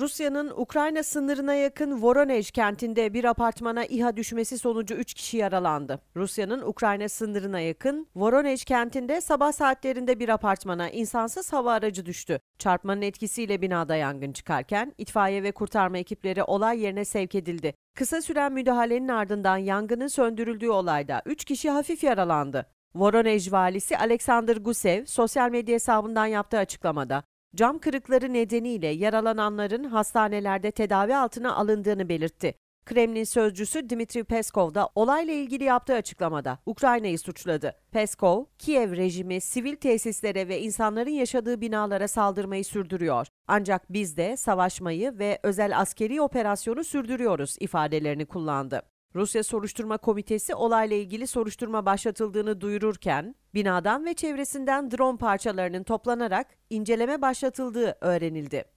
Rusya'nın Ukrayna sınırına yakın Voronej kentinde bir apartmana İHA düşmesi sonucu 3 kişi yaralandı. Rusya'nın Ukrayna sınırına yakın Voronej kentinde sabah saatlerinde bir apartmana insansız hava aracı düştü. Çarpmanın etkisiyle binada yangın çıkarken itfaiye ve kurtarma ekipleri olay yerine sevk edildi. Kısa süren müdahalenin ardından yangının söndürüldüğü olayda 3 kişi hafif yaralandı. Voronej valisi Alexander Gusev sosyal medya hesabından yaptığı açıklamada cam kırıkları nedeniyle yaralananların hastanelerde tedavi altına alındığını belirtti. Kremlin sözcüsü Dmitri Peskov da olayla ilgili yaptığı açıklamada Ukrayna'yı suçladı. Peskov, Kiev rejimi sivil tesislere ve insanların yaşadığı binalara saldırmayı sürdürüyor. Ancak biz de savaşmayı ve özel askeri operasyonu sürdürüyoruz ifadelerini kullandı. Rusya Soruşturma Komitesi olayla ilgili soruşturma başlatıldığını duyururken binadan ve çevresinden drone parçalarının toplanarak inceleme başlatıldığı öğrenildi.